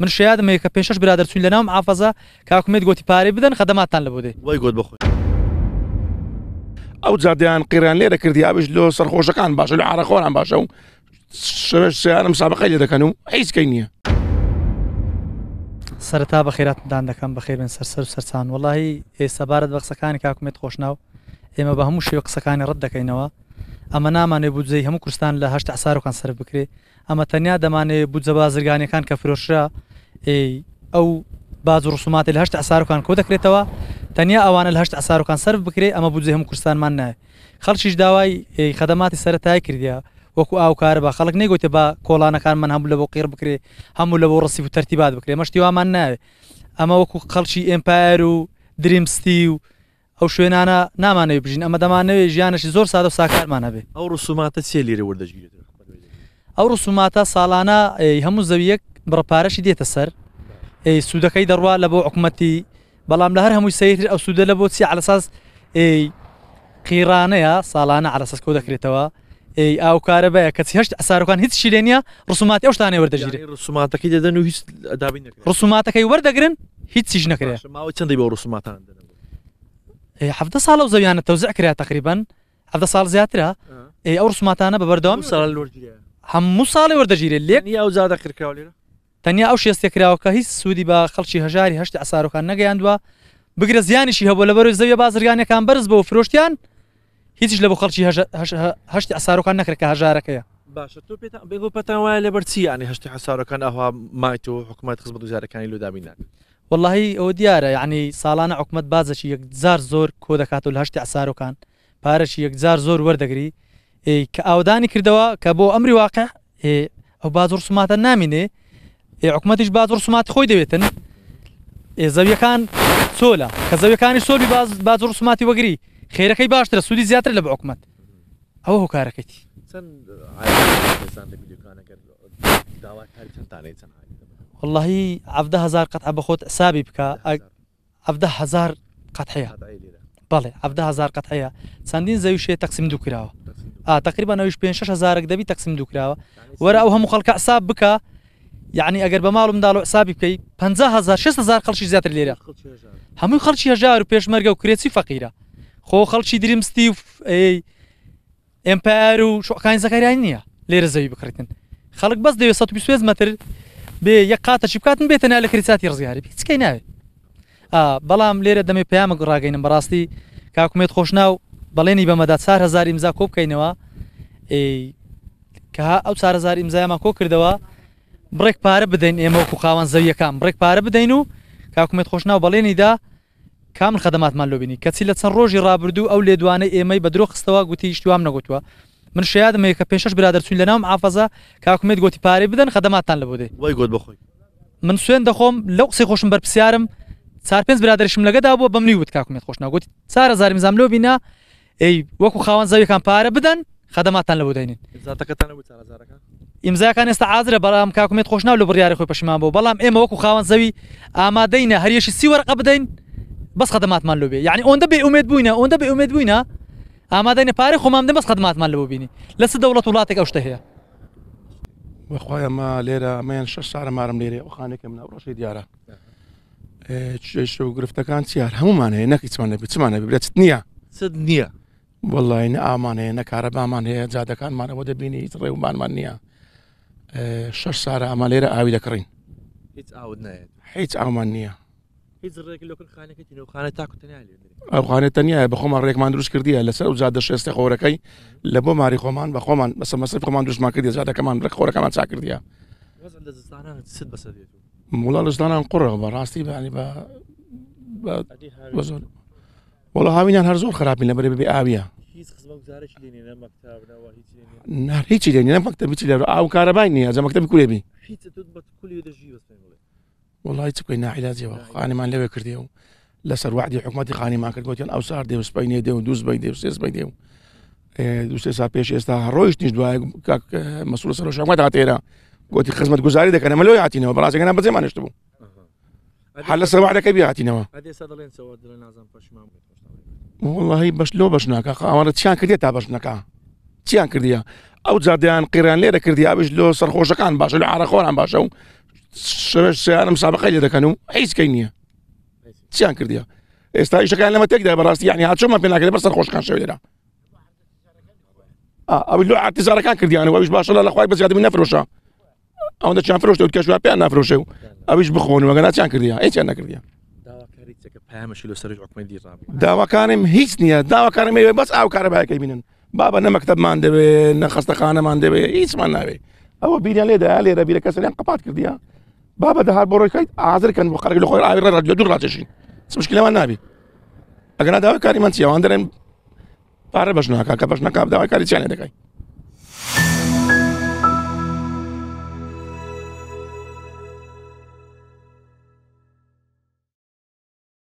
من شادم کە پێشش برادر چوین لە ناوم ئافەزە کاکومێت گوتی پارەی بدەن خەدەماتان لە بودێ وای گوت بخۆی ئەو جادیان قیران لێرە کردی ئاوش لۆ سەرخۆشەکان باشە لە عراخۆران باشە و شش سیانم سابقی لێ دەکەن و هیچکەی نییە سەرتا بە خێراتدان دەکەم بە خێرن سەرسەر سەرچان وڵی ئێسەبارەت بە قسەکانی کاکومێت خۆشناو ئێمە بە هەموو شێوە قسەکانی ڕەت دەکەینەوە ئەمە نامانێ بودجەی هەموو کوردستان لە هەشت ئاساروکان سەر بکرێ ئەمە تەنیا دەمانێ بودجە بازرگانیەکان کە فرۆشرا ئەو باز و ڕسوماتی لە هەشت ئاساروکان کۆ دەکرێتەوە تەنیا ئەوانە لە هەشت ئاساروکان سرف بکرێت ئەمە بودجێ هەم کوردستانمان نایە خەڵکیش داوای خەدەماتی سەتای کردیا وەکو ئاوکارە بە خەڵک نەگوتە بە کۆڵانەکان من هەموو لە بۆ قیر بکرێ هەموو لە بۆ ڕسی و تەرتیبات بکرێ مەشتی وامان ناوێ ئەمە وەکو خەڵکی ئمپایر و دریمستی و ئەو شوێنانە نامانەوێ بژین ئەمە دەمانەوێ ژیانشی زۆر سادە و ساکارمانە بێ ئەو ڕسوماتە چێ لیرە وەردەژگیرێت ئەو ڕسوماتە ساڵانە هەموو زەویەک بڕە پارەشی دێتە سەر سوودەکەی دەڕوا لە بۆ حکوومەتی بەڵام لە هەر هەمووی سیر ئەو سوودە لە بۆچی علەساس قیرانەیە ساڵانە علەسەس کۆ دەکرێتەوە ئەی ئاو کارە بەیە کەچ هەشت ئەساروکان هیچ شیلێنە ڕسومات ورد جیره وەردەژیری کی دادن و هیچ نکرده کی ورد وەردەگرن هیچ نکرده ما ماوە چندی با بۆ ای حفظ سال و توزیع کرده تقریبا حفظ سال آه. ای او تقریبان هەفتە ساڵ زیاترە ئەی ئەو ڕسوماتانە بەبەردەوام ساڵ ورد جیره لیک نیا یا ئەو زیادە ولی تەنیا ئەو شێستێکراوەکە هیچ سوودی بە خەڵکی هەژاری هەشت ئاساارەکان نەگەیاندووە بگرە زیانیشی هەبوو لە بەرو زەوی بازرگانەکان بەرز بەوە فرۆشتیان هیچش لە بۆ خەڵکی هەشت ئاساارەکان نەکرێکە هەژارەکەە باشە تۆ بێگو پەتان وایە لە بەرچیانی هەشتی حساارەکان ئەها مایت و حکوومەت خزمەت وزارەکانی لودابینان. واللهی ئەو دیارە یعنی ساڵانە حکومت بازەشی یەکزار زۆر کۆ دەکات و لە هەشتی ئاساارەکان پارەشی یەکزار زۆر وەردەگری کە ئاودانی کردەوە کە بۆ ئەمری واقع ئەو بازۆر سوماتە نامینێ حکوومەتیش باز ڕسومات خۆی دەوێتن زەویەکان سۆلە کە زەویەکانی سۆلی باز ڕسوماتی وەگری خێرەکەی باشترە سوودی زیاتر لە بە حکوومەت ئەوە هۆکارەکەیتی واللهی عده هزار قەت بە خۆت سابی بکە عده هزار قەت هەیە بەڵێ عده هزار قەت هەیە چەندین زەویشێ تەقسیم دوو کراوە تقریبا 5 هزارك دەبی تەقسیم دوو کراوە وەرە ئەو هەموو خەڵکە عساب بکە یعنی ئەگەر بە ماڵ منداڵ و حسابی بکەی 500 600 خەڵکی زیاتر لێرە هەمووی خەڵکی هەژار و پێشمەرگە و کرێسی فەقیرە خۆ خەڵکی درمستی و ئەمپار و شوقکانی زەکاریان نییە لێرە زەوی بکڕێتن خەڵک بەس دەوێت 120 متر بێ یەک قاتە چی بکاتن بێتەنا لە کریساتی ڕزیاری بچکەی ناوێت بەڵام لێرە دەمێ پامە گوڕاگەینم بەڕاستی کاکومێت خۆشناو بەڵێنی بەمەدا 4 هزار ئیمزا کۆ بکەینەوە کە ئەو 4 هزار ئیمزایمان کۆ کردەوە بڕێک پارە بدەین ئێمە وەکو خاوان زەویەکان بڕێک پارە بدەین و کاکومێت خۆشناو بەڵێنیدا کامل خدمماتمان لۆبینی کەچی لە چەند ڕۆژی ڕابردوو ئەو لێدوانەی ئێمەی بە درۆ خستەوە گوتی شتوام نەگوتووە من شیادم کە پێشش برادرچوین لە ناوم ئافەزا کاکومێت گوتی پارێ بدەن خدمماتان لە بودێ وای گوت بخۆی من سوێن دەخۆم لەو قسەی خۆشم بەرپسیارم چار پێنج برادرشم لەگەدا بووە بەمنی وت کاکومێت خۆشنا گوتی چارە زاریم زام لۆبینا ئەی وەکو خاوان زەویەکان پارە بدەن خدمماتان لە بودێنین زاتەکەتان لە بود چارە زارەکە ئیمزاکان ئێستا ئازرە بەڵام کاکومێت خۆشنا لە بڕیاری خۆی پەشمان بۆ بەڵام ئێمە وەکو خاوەن زەوی ئامادەینە هەریەشی سیوەرقە بدەین بەس خەدەماتمان لەبێ یعنی ئۆندە بێ ئومێت بووینە ئۆندە بێ ئومێت بووینە ئامادەینە پارێ خۆمامدە بەس خەدماتمان لەبوو بینی لەس دەوڵەت وڵاتێک ئەو شتە هەیە بەخوایەمە لێرە ئەمەیان شە سارە مارم لێرێ خانێکم ناو ڕۆژی دیارە چێش و گرفتەکان چیار هەمومان هەیە نەکی چمان لەبێت چمانە بێت نییە نییە وەڵی نە ئامان هەیە نە کارە بامان هەیە جادەکانمانەوە دەبینی هیچ ڕێومانمان نییە شەش سارە ئەمان لێرە ئاوی دەکڕین هیچ ئامان نییە ئەوخانێت تەنیە بە خۆمان ڕێکمان دروست کردیە لەسەر زیادە شێستی خۆرەکەی لە بۆ ماری خۆمان بە خۆمان بەسە مەسف خۆمان دروستمان کردی زیادەکەمان ڕێک خۆرەکەمان چا کردیە موڵە لەزدانان قڕە بە ڕاستی بەانی بە وەڵە هاوینان هەر زۆر خراپین لە بەرێ بێ ئاویە هیچ قسمە گزارش لێنێنە مەکتابنەوە هیچ نار هیچی لێنێنە مەکتە بچی لەرە ئاو کارەبای نیە ئەجە مەکتتەب کولێبی وڵی چکوی ناعیلاجەوە خانیمان لەوێ کردێ و لەسەر وعدی حکومەتی خانیمان کرد گوتیان ئەو سار دێوسپینێ دێ و دووس بی دێ سێس بی دێ و دوێ سا پێش ئێستا ڕۆیش نیش دوای مەسوول سەر شەمەدا هاتێرە گوتی خزمەت گوزاری دەکەن ئەمە لەوی هاتینەوە بەڕاستەکەنا بەجێمانشت بوو هەر لە سەر وعدەکە بیاتینەوە والله باش لو باش ناكا قامر تشان كرديا تاع باش ناكا تشان كرديا او زادان قيران لي كرديا باش لو سرخوشا كان باش لو عرقون عن باشو شرش انا مسابقه اللي كانوا عيس كاينيه تشان كرديا استا ايش كان لما تقدر براستي يعني هاد شو ما بينك بس سرخوش كان شوي لنا اه ابي لو عاد تزارك كان كرديا انا واش باش الله اخويا بس قاعد من نفروشا او نتشان فروش تود كشوا بيان نفروشو ابيش بخون وقنا تشان كرديا ايش انا كرديا داواکانم هیچ نییە داواکانم ئێوێ بەس ئاو کارەبایەکەی بینن بابە نەمەکتتەبمان دەوێ نەخستەخانەمان دەوێ هیچمان ناوێ ئەوە بیریان لێدا لێرە بیرە کەسەیان قپات کردیە بابە دەهار بۆ ڕۆیکیت ئازرکەن بۆ خەرگ لەخۆی ئاوی ڕادیۆ دوور ڕاتێشین مشکلەوە نابی ئەگەنا داوای کاریمان چیاوان دەرێن پارە بەشناکە کە بەشنەکە داوای کاری چیانە دەکەی